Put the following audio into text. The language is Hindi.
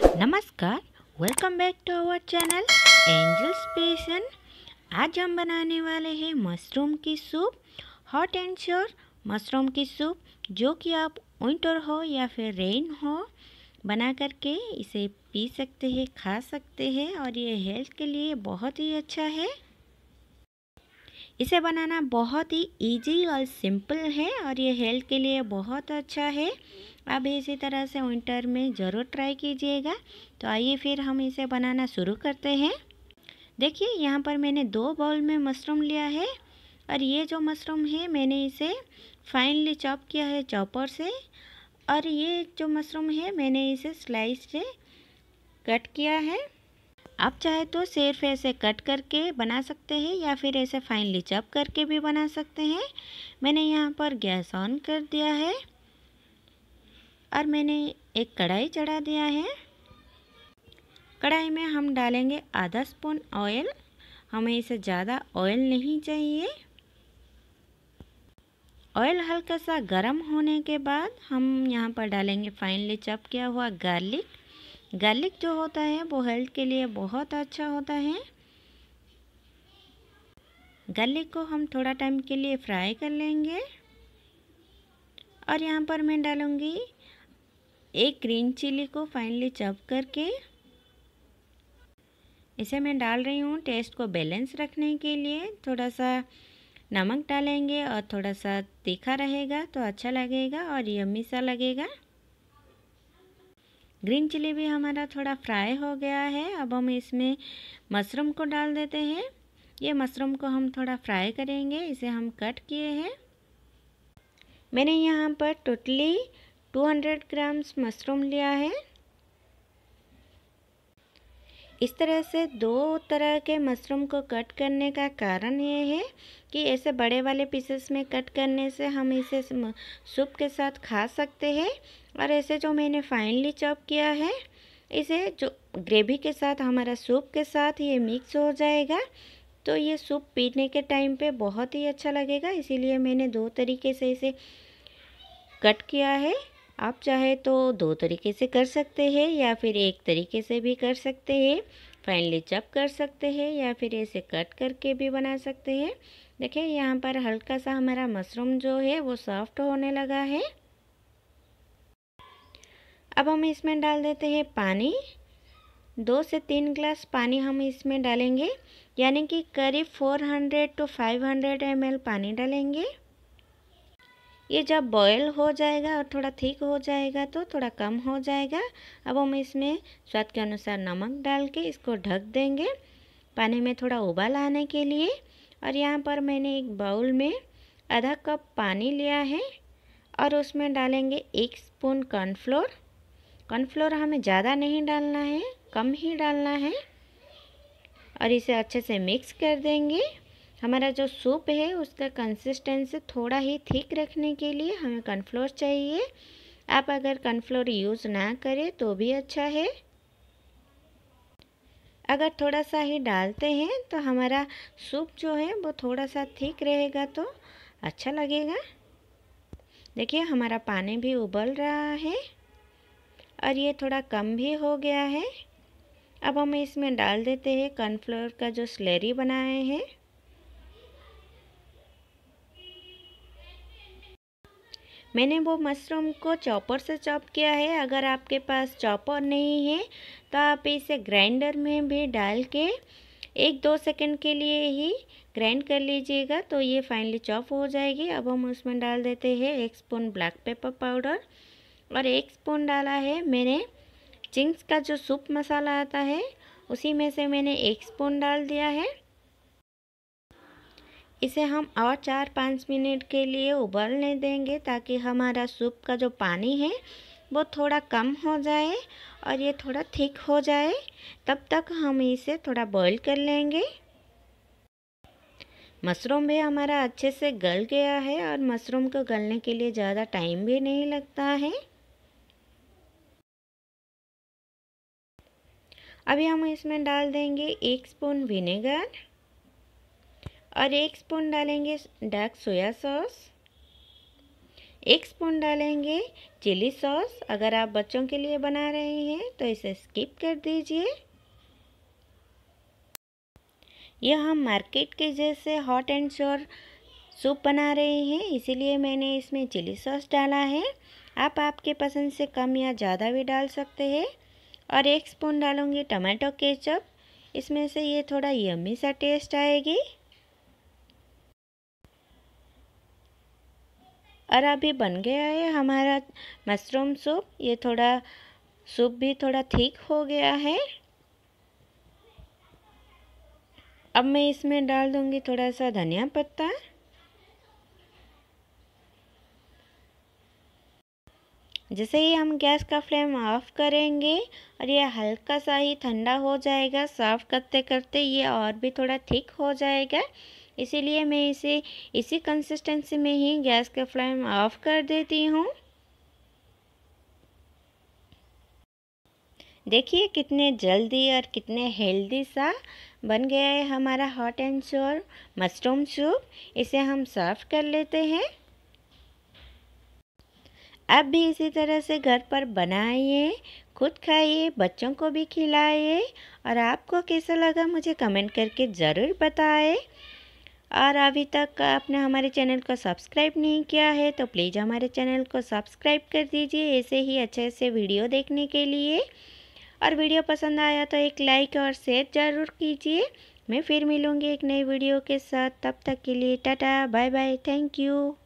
नमस्कार welcome back to our channel Angel स्पेशन आज हम बनाने वाले हैं मशरूम की soup hot and sour mushroom की सूप जो कि आप विंटर हो या फिर रेन हो बना करके इसे पी सकते हैं खा सकते हैं और ये हेल्थ के लिए बहुत ही अच्छा है इसे बनाना बहुत ही इजी और सिंपल है और ये हेल्थ के लिए बहुत अच्छा है अब इसी तरह से विंटर में ज़रूर ट्राई कीजिएगा तो आइए फिर हम इसे बनाना शुरू करते हैं देखिए यहाँ पर मैंने दो बाउल में मशरूम लिया है और ये जो मशरूम है मैंने इसे फाइनली चॉप किया है चॉपर से और ये जो मशरूम है मैंने इसे स्लाइस से कट किया है आप चाहे तो सिर्फ ऐसे कट करके बना सकते हैं या फिर ऐसे फाइनली चप करके भी बना सकते हैं मैंने यहाँ पर गैस ऑन कर दिया है और मैंने एक कढ़ाई चढ़ा दिया है कढ़ाई में हम डालेंगे आधा स्पून ऑयल हमें इसे ज़्यादा ऑयल नहीं चाहिए ऑयल हल्का सा गर्म होने के बाद हम यहाँ पर डालेंगे फाइनली चप किया हुआ गार्लिक गार्लिक जो होता है वो हेल्थ के लिए बहुत अच्छा होता है गार्लिक को हम थोड़ा टाइम के लिए फ्राई कर लेंगे और यहाँ पर मैं डालूँगी एक ग्रीन चिली को फाइनली चप करके इसे मैं डाल रही हूँ टेस्ट को बैलेंस रखने के लिए थोड़ा सा नमक डालेंगे और थोड़ा सा तीखा रहेगा तो अच्छा लगेगा और यम्मी सा लगेगा ग्रीन चिली भी हमारा थोड़ा फ्राई हो गया है अब हम इसमें मशरूम को डाल देते हैं ये मशरूम को हम थोड़ा फ्राई करेंगे इसे हम कट किए हैं मैंने यहाँ पर टोटली 200 ग्राम्स मशरूम लिया है इस तरह से दो तरह के मशरूम को कट करने का कारण ये है कि ऐसे बड़े वाले पीसेस में कट करने से हम इसे सूप के साथ खा सकते हैं और ऐसे जो मैंने फाइनली चॉप किया है इसे जो ग्रेवी के साथ हमारा सूप के साथ ये मिक्स हो जाएगा तो ये सूप पीने के टाइम पे बहुत ही अच्छा लगेगा इसीलिए मैंने दो तरीके से इसे कट किया है आप चाहे तो दो तरीके से कर सकते हैं या फिर एक तरीके से भी कर सकते हैं फाइनली चप कर सकते हैं या फिर ऐसे कट करके भी बना सकते हैं देखिए यहाँ पर हल्का सा हमारा मशरूम जो है वो सॉफ्ट होने लगा है अब हम इसमें डाल देते हैं पानी दो से तीन ग्लास पानी हम इसमें डालेंगे यानी कि करीब 400 टू 500 एम पानी डालेंगे ये जब बॉयल हो जाएगा और थोड़ा थिक हो जाएगा तो थोड़ा कम हो जाएगा अब हम इसमें स्वाद के अनुसार नमक डाल के इसको ढक देंगे पानी में थोड़ा उबाल आने के लिए और यहाँ पर मैंने एक बाउल में आधा कप पानी लिया है और उसमें डालेंगे एक स्पून कॉर्नफ्लोर कॉर्नफ्लोर हमें ज़्यादा नहीं डालना है कम ही डालना है और इसे अच्छे से मिक्स कर देंगे हमारा जो सूप है उसका कंसिस्टेंसी थोड़ा ही थिक रखने के लिए हमें कनफ्लोर चाहिए आप अगर कनफ्लोर यूज़ ना करें तो भी अच्छा है अगर थोड़ा सा ही डालते हैं तो हमारा सूप जो है वो थोड़ा सा थिक रहेगा तो अच्छा लगेगा देखिए हमारा पानी भी उबल रहा है और ये थोड़ा कम भी हो गया है अब हम इसमें डाल देते हैं कॉर्नफ्लोर का जो स्लेरी बनाए हैं मैंने वो मशरूम को चॉपर से चॉप किया है अगर आपके पास चॉपर नहीं है तो आप इसे ग्राइंडर में भी डाल के एक दो सेकंड के लिए ही ग्राइंड कर लीजिएगा तो ये फाइनली चॉप हो जाएगी अब हम उसमें डाल देते हैं एक स्पून ब्लैक पेपर पाउडर और एक स्पून डाला है मैंने चिंग्स का जो सूप मसाला आता है उसी में से मैंने एक स्पून डाल दिया है इसे हम और चार पाँच मिनट के लिए उबलने देंगे ताकि हमारा सूप का जो पानी है वो थोड़ा कम हो जाए और ये थोड़ा थिक हो जाए तब तक हम इसे थोड़ा बॉईल कर लेंगे मशरूम भी हमारा अच्छे से गल गया है और मशरूम को गलने के लिए ज़्यादा टाइम भी नहीं लगता है अभी हम इसमें डाल देंगे एक स्पून विनेगर और एक स्पून डालेंगे डार्क सोया सॉस एक स्पून डालेंगे चिली सॉस अगर आप बच्चों के लिए बना रहे हैं तो इसे स्किप कर दीजिए यह हम मार्केट के जैसे हॉट एंड श्योर सूप बना रहे हैं इसीलिए मैंने इसमें चिली सॉस डाला है आप आपके पसंद से कम या ज़्यादा भी डाल सकते हैं और एक स्पून डालूंगी टमाटो केचप इसमें से ये थोड़ा यम्मी सा टेस्ट आएगी और अभी बन गया है हमारा मशरूम सूप ये थोड़ा सूप भी थोड़ा ठीक हो गया है अब मैं इसमें डाल दूंगी थोड़ा सा धनिया पत्ता जैसे ही हम गैस का फ्लेम ऑफ करेंगे और ये हल्का सा ही ठंडा हो जाएगा साफ़ करते करते ये और भी थोड़ा ठीक हो जाएगा इसीलिए मैं इसे इसी कंसिस्टेंसी में ही गैस का फ्लेम ऑफ कर देती हूँ देखिए कितने जल्दी और कितने हेल्दी सा बन गया है हमारा hot and sour mushroom soup इसे हम सर्व कर लेते हैं अब भी इसी तरह से घर पर बनाइए खुद खाइए बच्चों को भी खिलाइए और आपको कैसा लगा मुझे कमेंट करके ज़रूर बताएं और अभी तक आपने हमारे चैनल को सब्सक्राइब नहीं किया है तो प्लीज़ हमारे चैनल को सब्सक्राइब कर दीजिए ऐसे ही अच्छे से वीडियो देखने के लिए और वीडियो पसंद आया तो एक लाइक और शेयर ज़रूर कीजिए मैं फिर मिलूँगी एक नई वीडियो के साथ तब तक के लिए ta-ta bye bye thank you